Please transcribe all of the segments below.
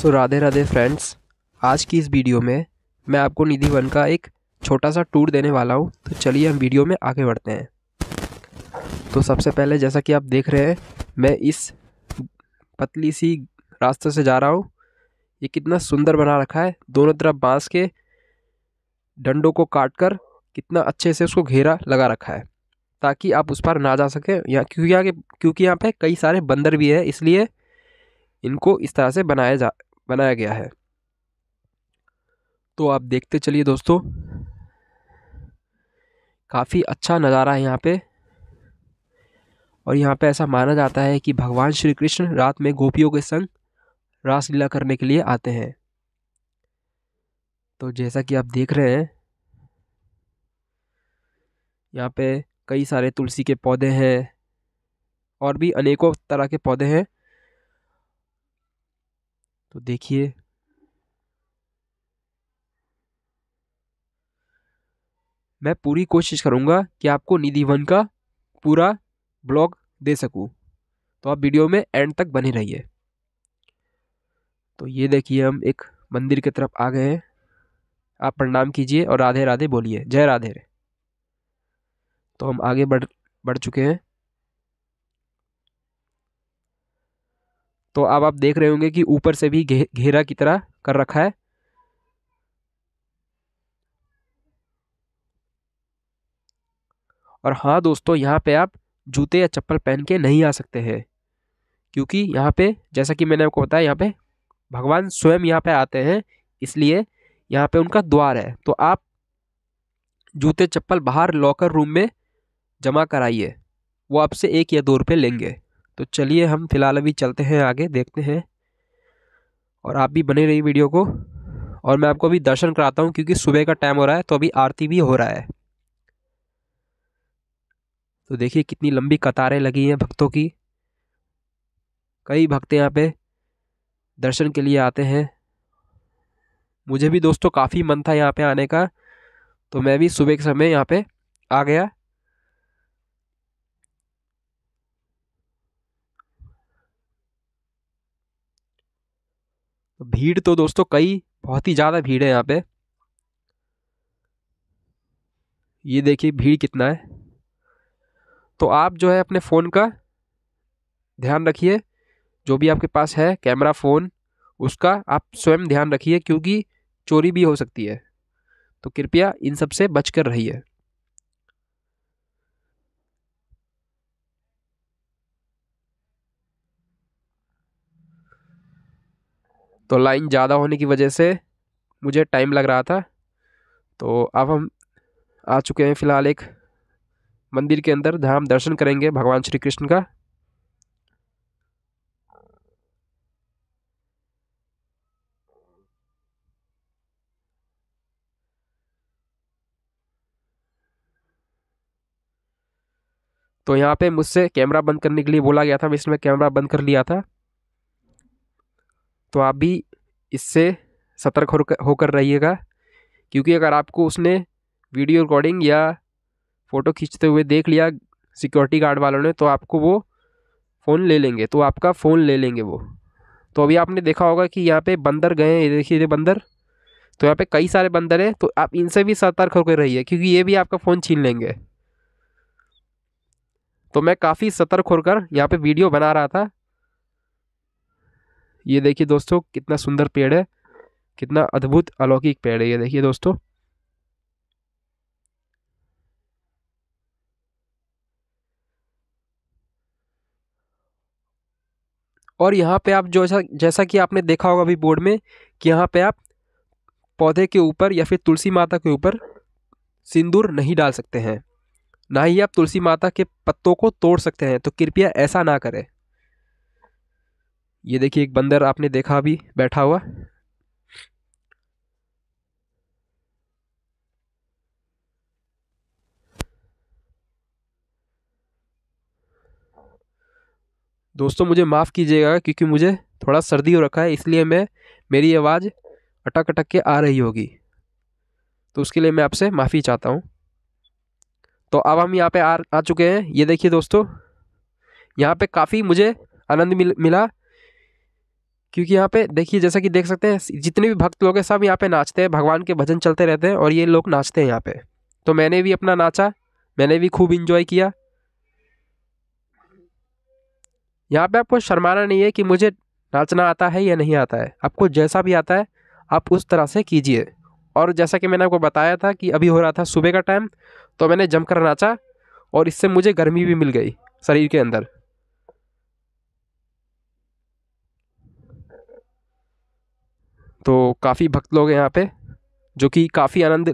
सो Radhe Radhe friends आज की इस वीडियो में मैं आपको निधि वन का एक छोटा सा टूर देने वाला हूँ तो चलिए हम वीडियो में आगे बढ़ते हैं तो सबसे पहले जैसा कि आप देख रहे हैं मैं इस पतली सी रास्ते से जा रहा हूँ ये कितना सुंदर बना रखा है दोनों तरफ बांस के डंडों को काट कर कितना अच्छे से उसको घेरा लगा रखा है ताकि आप उस पर ना जा सकें यहाँ क्योंकि यहाँ क्योंकि यहाँ पे कई सारे बंदर भी हैं इसलिए इनको इस तरह से बनाया जा बनाया गया है तो आप देखते चलिए दोस्तों काफ़ी अच्छा नज़ारा है यहाँ पे और यहाँ पे ऐसा माना जाता है कि भगवान श्री कृष्ण रात में गोपियों के संग रासलीला करने के लिए आते हैं तो जैसा कि आप देख रहे हैं यहाँ पे कई सारे तुलसी के पौधे हैं और भी अनेकों तरह के पौधे हैं तो देखिए मैं पूरी कोशिश करूँगा कि आपको निधि वन का पूरा ब्लॉग दे सकूँ तो आप वीडियो में एंड तक बने रहिए तो ये देखिए हम एक मंदिर की तरफ आ गए हैं आप प्रणाम कीजिए और राधे राधे बोलिए जय राधे तो हम आगे बढ़ बढ़ चुके हैं तो अब आप देख रहे होंगे कि ऊपर से भी घे घेरा की तरह कर रखा है और हाँ दोस्तों यहाँ पे आप जूते या चप्पल पहन के नहीं आ सकते हैं क्योंकि यहाँ पे जैसा कि मैंने आपको बताया यहाँ पे भगवान स्वयं यहाँ पे आते हैं इसलिए यहाँ पे उनका द्वार है तो आप जूते चप्पल बाहर लॉकर रूम में जमा कराइए वो आपसे एक या दो रुपये लेंगे तो चलिए हम फिलहाल अभी चलते हैं आगे देखते हैं और आप भी बने रही वीडियो को और मैं आपको अभी दर्शन कराता हूँ क्योंकि सुबह का टाइम हो रहा है तो अभी आरती भी हो रहा है तो देखिए कितनी लंबी कतारें लगी हैं भक्तों की कई भक्त यहाँ पे दर्शन के लिए आते हैं मुझे भी दोस्तों काफ़ी मन था यहाँ पे आने का तो मैं भी सुबह के समय यहाँ पे आ गया भीड़ तो दोस्तों कई बहुत ही ज़्यादा भीड़ है यहाँ पे ये देखिए भीड़ कितना है तो आप जो है अपने फ़ोन का ध्यान रखिए जो भी आपके पास है कैमरा फ़ोन उसका आप स्वयं ध्यान रखिए क्योंकि चोरी भी हो सकती है तो कृपया इन सब से बच कर रहिए तो लाइन ज़्यादा होने की वजह से मुझे टाइम लग रहा था तो अब हम आ चुके हैं फ़िलहाल एक मंदिर के अंदर जहाँ हम दर्शन करेंगे भगवान श्री कृष्ण का तो यहाँ पे मुझसे कैमरा बंद करने के लिए बोला गया था इसमें कैमरा बंद कर लिया था तो आप भी इससे सतर्क होकर रहिएगा क्योंकि अगर आपको उसने वीडियो रिकॉर्डिंग या फ़ोटो खींचते हुए देख लिया सिक्योरिटी गार्ड वालों ने तो आपको वो फ़ोन ले लेंगे तो आपका फ़ोन ले लेंगे वो तो अभी आपने देखा होगा कि यहाँ पे बंदर गए ये देखिए बंदर तो यहाँ पे कई सारे बंदर हैं तो आप इनसे भी सतर्क होकर रहिए क्योंकि ये भी आपका फ़ोन छीन लेंगे तो मैं काफ़ी सतर्क होकर यहाँ पे वीडियो बना रहा था ये देखिए दोस्तों कितना सुंदर पेड़ है कितना अद्भुत अलौकिक पेड़ है ये देखिए दोस्तों और यहाँ पे आप जो जैसा कि आपने देखा होगा अभी बोर्ड में कि यहाँ पे आप पौधे के ऊपर या फिर तुलसी माता के ऊपर सिंदूर नहीं डाल सकते हैं ना ही आप तुलसी माता के पत्तों को तोड़ सकते हैं तो कृपया ऐसा ना करें ये देखिए एक बंदर आपने देखा अभी बैठा हुआ दोस्तों मुझे माफ़ कीजिएगा क्योंकि मुझे थोड़ा सर्दी हो रखा है इसलिए मैं मेरी आवाज़ अटक अटक के आ रही होगी तो उसके लिए मैं आपसे माफ़ी चाहता हूँ तो अब हम यहाँ पे आ आ चुके हैं ये देखिए दोस्तों यहाँ पे काफ़ी मुझे आनंद मिल मिला क्योंकि यहाँ पे देखिए जैसा कि देख सकते हैं जितने भी भक्त लोग हैं सब यहाँ पे नाचते हैं भगवान के भजन चलते रहते हैं और ये लोग नाचते हैं यहाँ पे तो मैंने भी अपना नाचा मैंने भी खूब इंजॉय किया यहाँ पे आपको शर्माना नहीं है कि मुझे नाचना आता है या नहीं आता है आपको जैसा भी आता है आप उस तरह से कीजिए और जैसा कि मैंने आपको बताया था कि अभी हो रहा था सुबह का टाइम तो मैंने जमकर नाचा और इससे मुझे गर्मी भी मिल गई शरीर के अंदर तो काफ़ी भक्त लोग हैं यहाँ पे जो कि काफ़ी आनंद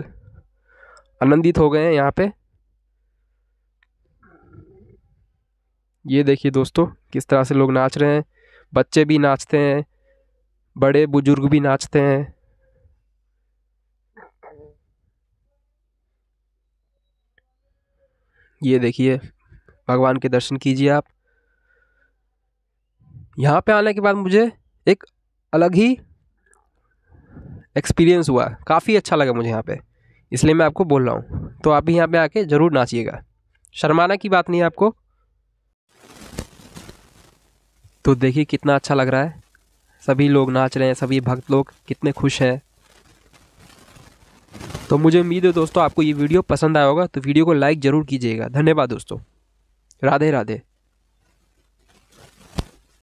आनंदित हो गए हैं यहाँ पे ये देखिए दोस्तों किस तरह से लोग नाच रहे हैं बच्चे भी नाचते हैं बड़े बुजुर्ग भी नाचते हैं ये देखिए भगवान के दर्शन कीजिए आप यहाँ पे आने के बाद मुझे एक अलग ही एक्सपीरियंस हुआ काफ़ी अच्छा लगा मुझे यहाँ पे इसलिए मैं आपको बोल रहा हूँ तो आप भी यहाँ पे आके ज़रूर नाचिएगा शर्माना की बात नहीं है आपको तो देखिए कितना अच्छा लग रहा है सभी लोग नाच रहे हैं सभी भक्त लोग कितने खुश हैं तो मुझे उम्मीद है दोस्तों आपको ये वीडियो पसंद आया होगा तो वीडियो को लाइक ज़रूर कीजिएगा धन्यवाद दोस्तों राधे राधे